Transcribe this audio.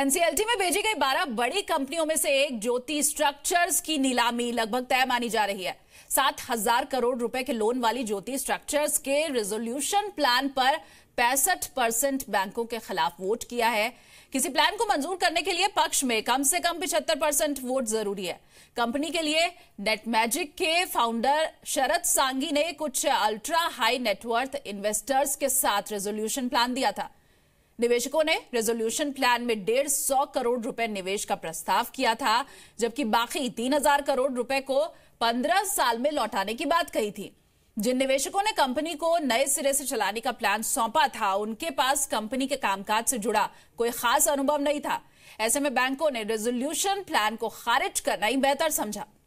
NCLT में भेजी गई 12 बड़ी कंपनियों में से एक ज्योति स्ट्रक्चर्स की नीलामी लगभग तय मानी जा रही है सात हजार करोड़ रुपए के लोन वाली ज्योति स्ट्रक्चर्स के रेजोल्यूशन प्लान पर पैंसठ परसेंट बैंकों के खिलाफ वोट किया है किसी प्लान को मंजूर करने के लिए पक्ष में कम से कम पिछहत्तर परसेंट वोट जरूरी है कंपनी के लिए नेट मैजिक के फाउंडर शरद सांगी ने कुछ अल्ट्रा हाई नेटवर्थ इन्वेस्टर्स के साथ रेजोल्यूशन प्लान दिया था निवेशकों ने रेजोल्यूशन प्लान में डेढ़ सौ करोड़ रुपए निवेश का प्रस्ताव किया था जबकि बाकी तीन हजार करोड़ रुपए को पंद्रह साल में लौटाने की बात कही थी जिन निवेशकों ने कंपनी को नए सिरे से चलाने का प्लान सौंपा था उनके पास कंपनी के कामकाज से जुड़ा कोई खास अनुभव नहीं था ऐसे में बैंकों ने रेजोल्यूशन प्लान को खारिज करना ही बेहतर समझा